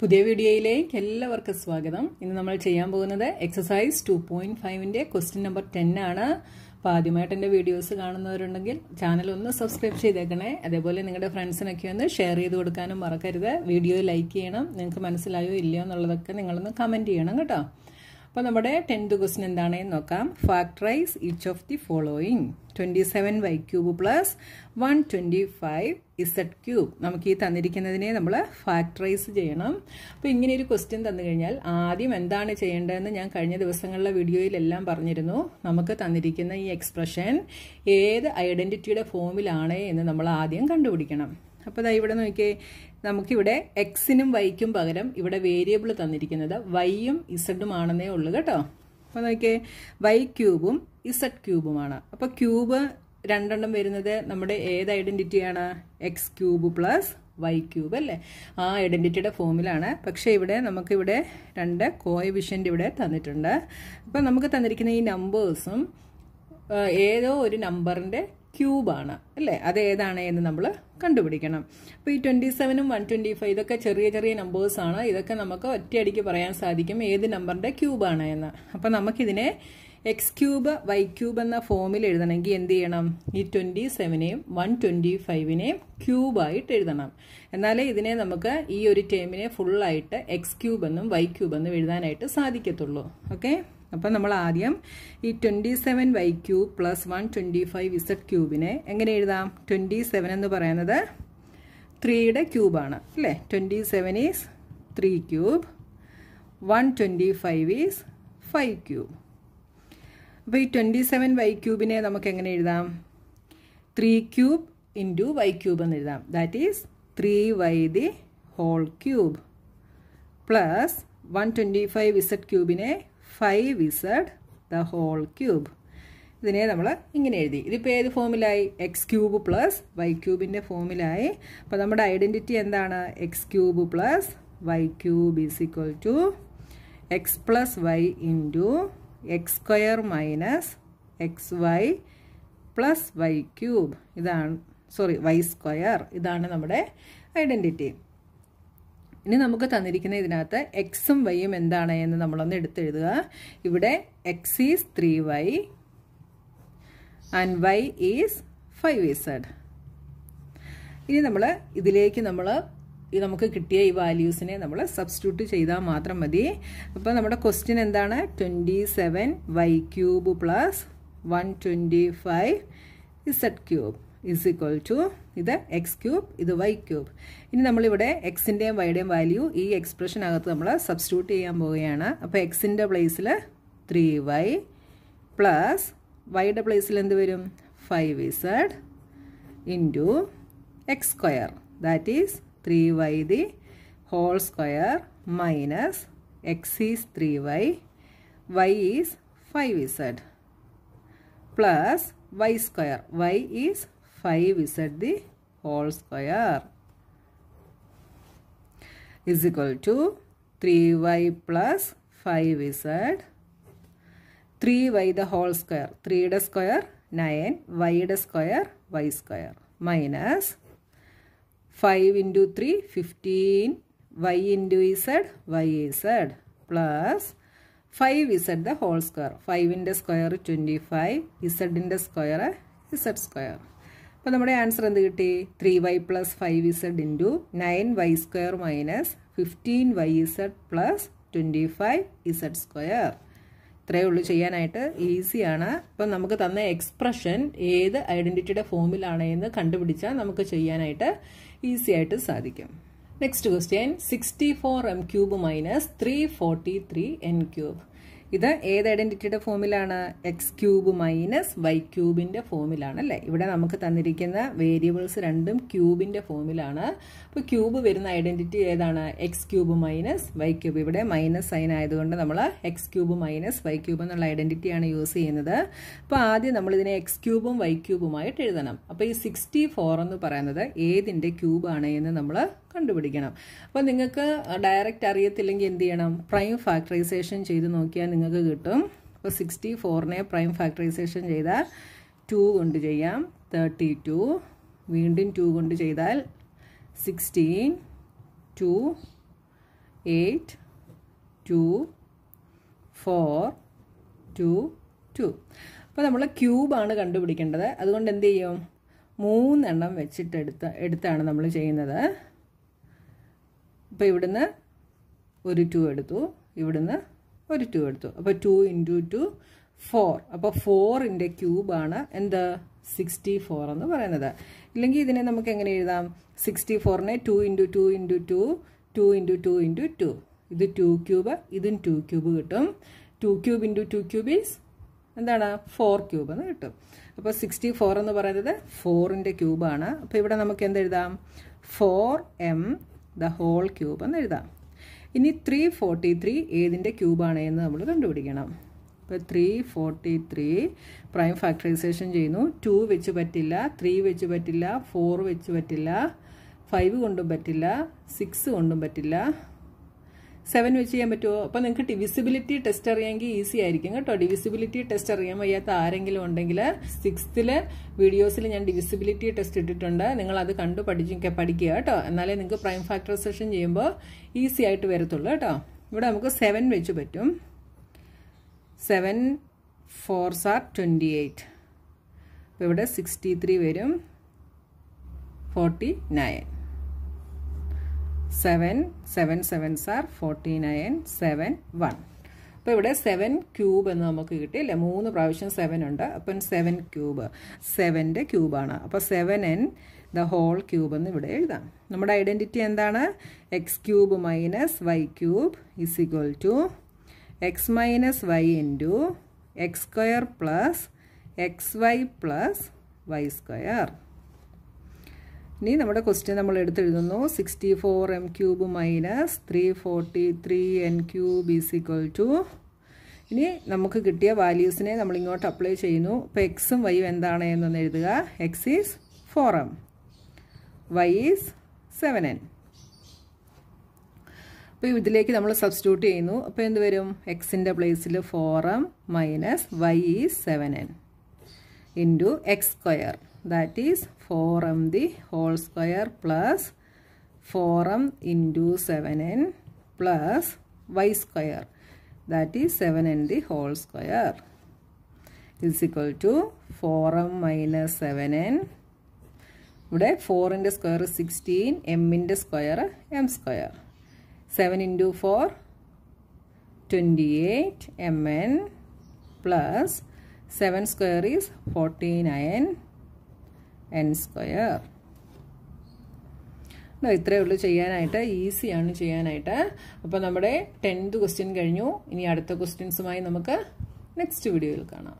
പുതിയ വീഡിയോയിലേക്ക് എല്ലാവർക്കും സ്വാഗതം ഇന്ന് നമ്മൾ ചെയ്യാൻ പോകുന്നത് എക്സസൈസ് ടു പോയിന്റ് ഫൈവിന്റെ ക്വസ്റ്റ്യൻ നമ്പർ ടെൻ ആണ് അപ്പോൾ ആദ്യമായിട്ട് എൻ്റെ വീഡിയോസ് കാണുന്നവരുണ്ടെങ്കിൽ ചാനൽ ഒന്ന് സബ്സ്ക്രൈബ് ചെയ്തേക്കണേ അതേപോലെ നിങ്ങളുടെ ഫ്രണ്ട്സിനൊക്കെ ഒന്ന് ഷെയർ ചെയ്ത് കൊടുക്കാനും മറക്കരുത് വീഡിയോ ലൈക്ക് ചെയ്യണം നിങ്ങൾക്ക് മനസ്സിലായോ ഇല്ലയോ എന്നുള്ളതൊക്കെ നിങ്ങളൊന്ന് കമൻറ്റ് ചെയ്യണം കേട്ടോ അപ്പോൾ നമ്മുടെ ടെൻത്ത് ക്വസ്റ്റൻ എന്താണെന്ന് നോക്കാം factorise each of the following twenty seven y cube plus one twenty five z cube നമുക്ക് ഈ തന്നിരിക്കുന്നതിനെ നമ്മൾ ഫാക്ടറൈസ് ചെയ്യണം അപ്പോൾ ഇങ്ങനെ ഒരു ക്വസ്റ്റ്യൻ തന്നു കഴിഞ്ഞാൽ ആദ്യം എന്താണ് ചെയ്യേണ്ടതെന്ന് ഞാൻ കഴിഞ്ഞ ദിവസങ്ങളിലെ വീഡിയോയിലെല്ലാം പറഞ്ഞിരുന്നു നമുക്ക് തന്നിരിക്കുന്ന ഈ എക്സ്പ്രഷൻ ഏത് ഐഡൻറ്റിറ്റിയുടെ ഫോമിലാണ് എന്ന് നമ്മൾ ആദ്യം കണ്ടുപിടിക്കണം അപ്പോൾ ദാ ഇവിടെ നോക്കിയേ നമുക്കിവിടെ എക്സിനും വൈക്കും പകരം ഇവിടെ വേരിയബിൾ തന്നിരിക്കുന്നത് വൈയും ഇസഡും ആണെന്നേ ഉള്ളൂ കേട്ടോ അപ്പോൾ നോക്കിയേ വൈ ക്യൂബും ഇസഡ് ക്യൂബുമാണ് അപ്പോൾ ക്യൂബ് രണ്ടെണ്ണം വരുന്നത് നമ്മുടെ ഏത് ഐഡന്റിറ്റിയാണ് x cube plus y cube അല്ലേ ആ ഐഡന്റിറ്റിയുടെ ഫോമിലാണ് പക്ഷേ ഇവിടെ നമുക്കിവിടെ രണ്ട് കോയവിഷ്യൻ്റ് ഇവിടെ തന്നിട്ടുണ്ട് അപ്പം നമുക്ക് തന്നിരിക്കുന്ന ഈ നമ്പേഴ്സും ഏതോ ഒരു നമ്പറിൻ്റെ ക്യൂബാണ് അല്ലേ അത് ഏതാണ് എന്ന് നമ്മൾ കണ്ടുപിടിക്കണം അപ്പോൾ ഈ ട്വൻറ്റി സെവനും വൺ ട്വൻറ്റി ഫൈവ് ഇതൊക്കെ ചെറിയ ചെറിയ നമ്പേഴ്സാണ് ഇതൊക്കെ നമുക്ക് ഒറ്റയടിക്ക് പറയാൻ സാധിക്കും ഏത് നമ്പറിൻ്റെ ക്യൂബാണ് എന്ന് അപ്പോൾ നമുക്കിതിനെ എക്സ് ക്യൂബ് വൈ ക്യൂബ് എന്ന ഫോമിൽ എഴുതണമെങ്കിൽ എന്ത് ചെയ്യണം ഈ ട്വൻറ്റി സെവനെയും വൺ ട്വൻറ്റി ഫൈവിനെയും ക്യൂബായിട്ട് എഴുതണം എന്നാലേ ഇതിനെ നമുക്ക് ഈ ഒരു ടേമിനെ ഫുള്ളായിട്ട് എക്സ് ക്യൂബ് എന്നും വൈ ക്യൂബ് എന്നും എഴുതാനായിട്ട് സാധിക്കത്തുള്ളൂ ഓക്കെ അപ്പം നമ്മൾ ആദ്യം ഈ twenty seven y cube plus one twenty five z ക്യൂബിനെ എങ്ങനെ എഴുതാം ട്വൻറ്റി സെവൻ എന്ന് പറയുന്നത് ത്രീയുടെ ക്യൂബാണ് അല്ലേ twenty seven is three cube one twenty five is five cube അപ്പോൾ ഈ ട്വൻറ്റി സെവൻ വൈ ക്യൂബിനെ നമുക്ക് എങ്ങനെ എഴുതാം three cube into y cube എന്ന് എഴുതാം that is three y the whole cube plus one twenty five z ക്യൂബിനെ five z the whole cube ഇതിനെ നമ്മൾ ഇങ്ങനെ എഴുതി ഇതിപ്പോൾ ഏത് ഫോമിലായി എക്സ് ക്യൂബ് പ്ലസ് വൈ ക്യൂബിൻ്റെ ഫോമിലായി അപ്പോൾ നമ്മുടെ ഐഡൻറ്റിറ്റി എന്താണ് x cube plus y cube is equal to x plus y into x square minus x y plus y cube ഇതാണ് സോറി വൈ സ്ക്വയർ ഇതാണ് നമ്മുടെ ഐഡൻറ്റിറ്റി ഇനി നമുക്ക് തന്നിരിക്കുന്ന ഇതിനകത്ത് എക്സും വൈയും എന്താണ് എന്ന് നമ്മളൊന്ന് എടുത്തെഴുതുക ഇവിടെ x is three y and y is five z ഇനി നമ്മൾ ഇതിലേക്ക് നമ്മൾ നമുക്ക് കിട്ടിയ ഈ വാല്യൂസിനെ നമ്മൾ സബ്സ്റ്റിറ്റ്യൂട്ട് ചെയ്താൽ മാത്രം മതി അപ്പോൾ നമ്മുടെ ക്വസ്റ്റ്യൻ എന്താണ് twenty seven y cube plus one twenty five z cube is equal to ഇത് എക്സ് ക്യൂബ് ഇത് വൈ ക്യൂബ് ഇനി നമ്മളിവിടെ എക്സിൻ്റെയും വൈയുടെയും വാല്യൂ ഈ എക്സ്പ്രഷനകത്ത് നമ്മൾ സബ്സ്റ്റിറ്റ്യൂട്ട് ചെയ്യാൻ പോവുകയാണ് അപ്പോൾ എക്സിൻ്റെ പ്ലേസിൽ ത്രീ വൈ പ്ലസ് വൈയുടെ പ്ലേസിൽ എന്ത് വരും five z into x square that is three y the whole square minus x is three y y is five z plus y square y is 5 is at the whole square is equal to 3y plus 5 is at 3y the whole square 3 square 9 y square y square minus 5 into 3 15 y into is at y is at plus 5 is at the whole square 5 in the square 25 z in the square z square അപ്പോൾ നമ്മുടെ answer എന്ത് കിട്ടി three y plus five z into nine y square minus fifteen y z plus twenty five z square ഇത്രയേ ഉള്ളൂ ചെയ്യാനായിട്ട് ഈസിയാണ് അപ്പം നമുക്ക് തന്ന എക്സ്പ്രഷൻ ഏത് ഐഡൻറ്റിറ്റിയുടെ ഫോമിലാണ് എന്ന് കണ്ടുപിടിച്ചാൽ നമുക്ക് ചെയ്യാനായിട്ട് ഈസി ആയിട്ട് സാധിക്കും next question sixty four m cube minus three forty three n cube ഇത് ഏത് ഐഡൻറ്റിറ്റിയുടെ ഫോമിലാണ് എക്സ് ക്യൂബ് മൈനസ് വൈ ക്യൂബിൻ്റെ ഫോമിലാണ് അല്ലേ ഇവിടെ നമുക്ക് തന്നിരിക്കുന്ന വേരിയബിൾസ് രണ്ടും ക്യൂബിൻ്റെ ഫോമിലാണ് അപ്പോൾ ക്യൂബ് വരുന്ന ഐഡൻറ്റിറ്റി ഏതാണ് x cube minus y cube ഇവിടെ മൈനസ് സൈൻ ആയതുകൊണ്ട് നമ്മൾ x cube minus y cube എന്നുള്ള ഐഡൻറ്റിറ്റിയാണ് യൂസ് ചെയ്യുന്നത് അപ്പോൾ ആദ്യം നമ്മൾ ഇതിനെ എക്സ് ക്യൂബും വൈ ക്യൂബുമായിട്ട് എഴുതണം അപ്പോൾ ഈ സിക്സ്റ്റി ഫോർ എന്ന് പറയുന്നത് ഏതിൻ്റെ ക്യൂബാണ് എന്ന് നമ്മൾ കണ്ടുപിടിക്കണം അപ്പോൾ നിങ്ങൾക്ക് ഡയറക്റ്റ് അറിയത്തില്ലെങ്കിൽ എന്ത് ചെയ്യണം പ്രൈം ഫാക്ടറൈസേഷൻ ചെയ്ത് നോക്കിയാൽ നിങ്ങൾക്ക് കിട്ടും അപ്പോൾ സിക്സ്റ്റി ഫോറിനെ പ്രൈം ഫാക്ടറൈസേഷൻ ചെയ്താൽ ടു കൊണ്ട് ചെയ്യാം തേർട്ടി ടു വീണ്ടും ടു കൊണ്ട് ചെയ്താൽ sixteen two eight two four two two അപ്പോൾ നമ്മൾ ക്യൂബാണ് കണ്ടുപിടിക്കേണ്ടത് അതുകൊണ്ട് എന്ത് ചെയ്യും മൂന്നെണ്ണം വെച്ചിട്ടെടുത്ത് എടുത്താണ് നമ്മൾ ചെയ്യുന്നത് അപ്പോൾ ഇവിടുന്ന് ഒരു ടു എടുത്തു ഇവിടുന്ന് ഒരു ടു എടുത്തു അപ്പോൾ ടു ഇൻറ്റു ടു ഫോർ അപ്പോൾ ഫോറിൻ്റെ ക്യൂബാണ് എന്ത് സിക്സ്റ്റി ഫോർ എന്ന് പറയുന്നത് ഇല്ലെങ്കിൽ ഇതിനെ നമുക്ക് എങ്ങനെ എഴുതാം സിക്സ്റ്റി ഫോറിനെ two into two into two two into two into two ഇത് ടു ക്യൂബ് ഇതും ടു ക്യൂബ് കിട്ടും two cube into two cube is എന്താണ് ഫോർ ക്യൂബ് എന്ന് കിട്ടും അപ്പോൾ സിക്സ്റ്റി ഫോർ എന്ന് പറയുന്നത് ഫോറിൻ്റെ ക്യൂബാണ് അപ്പോൾ ഇവിടെ നമുക്ക് എന്ത് എഴുതാം four m the whole cube എന്ന് എഴുതാം ഇനി ത്രീ ഫോർട്ടി ത്രീ ഏതിൻ്റെ ക്യൂബാണ് എന്ന് നമ്മൾ കണ്ടുപിടിക്കണം ഇപ്പോൾ three forty three prime factorisation ചെയ്യുന്നു ടു വെച്ച് പറ്റില്ല ത്രീ വെച്ച് പറ്റില്ല ഫോർ വെച്ച് പറ്റില്ല ഫൈവ് കൊണ്ടും പറ്റില്ല സിക്സ് കൊണ്ടും പറ്റില്ല സെവൻ വെച്ച് ചെയ്യാൻ പറ്റുമോ അപ്പം നിങ്ങൾക്ക് ഡിവിസിബിലിറ്റി ടെസ്റ്റ് അറിയാമെങ്കിൽ ഈസി ആയിരിക്കും കേട്ടോ ഡിവിസിബിലിറ്റി ടെസ്റ്റ് അറിയാൻ വയ്യാത്ത ആരെങ്കിലും ഉണ്ടെങ്കിൽ സിക്സ്ത്തിൽ വീഡിയോസിൽ ഞാൻ ഡിവിസിബിലിറ്റി ടെസ്റ്റ് ഇട്ടിട്ടുണ്ട് നിങ്ങൾ അത് കണ്ടു പഠിക്കുക പഠിക്കുക കേട്ടോ എന്നാലേ നിങ്ങൾക്ക് പ്രൈം ഫാക്ടറൈസേഷൻ ചെയ്യുമ്പോൾ ഈസി ആയിട്ട് വരത്തുള്ളൂ കേട്ടോ ഇവിടെ നമുക്ക് സെവൻ വെച്ച് പറ്റും seven four sir twenty eight അപ്പോൾ ഇവിടെ സിക്സ്റ്റി ത്രീ വരും forty nine seven seven sevens are forty nine seven one അപ്പോൾ ഇവിടെ സെവൻ ക്യൂബ് എന്ന് നമുക്ക് കിട്ടി അല്ലേ മൂന്ന് പ്രാവശ്യം സെവൻ ഉണ്ട് അപ്പം സെവൻ ക്യൂബ് സെവൻ്റെ ക്യൂബാണ് അപ്പോൾ seven n the whole cube എന്ന് ഇവിടെ എഴുതാം നമ്മുടെ ഐഡൻറ്റിറ്റി എന്താണ് x cube minus y cube is equal to x minus y into x square plus x y plus y square ഇനി നമ്മുടെ ക്വസ്റ്റ്യൻ നമ്മൾ എടുത്തെഴുതുന്നു sixty four m cube minus three forty three n cube is equal to ഇനി നമുക്ക് കിട്ടിയ വാല്യൂസിനെ നമ്മൾ ഇങ്ങോട്ട് apply ചെയ്യുന്നു ഇപ്പോൾ എക്സും വൈയും എന്താണ് എന്നൊന്ന് എഴുതുക x is four m y is seven n അപ്പോൾ ഇതിലേക്ക് നമ്മൾ സബ്സ്റ്റിറ്റ്യൂട്ട് ചെയ്യുന്നു അപ്പോൾ എന്ത് വരും എക്സിൻ്റെ പ്ലേസിൽ four m minus y is seven n into x square that is 4m the whole square plus 4m into 7n plus y square that is 7n the whole square is equal to 4m minus 7n ഇവിടെ ഫോറിൻ്റെ square sixteen എമ്മിൻ്റെ square m square seven into four twenty eight m n plus seven square is forty nine n square ഇത്രയേ ഉള്ളൂ ചെയ്യാനായിട്ട് ഈസിയാണ് ചെയ്യാനായിട്ട് അപ്പോൾ നമ്മുടെ ടെൻത്ത് ക്വസ്റ്റ്യൻ കഴിഞ്ഞു ഇനി അടുത്ത ക്വസ്റ്റ്യൻസുമായി നമുക്ക് നെക്സ്റ്റ് വീഡിയോയിൽ കാണാം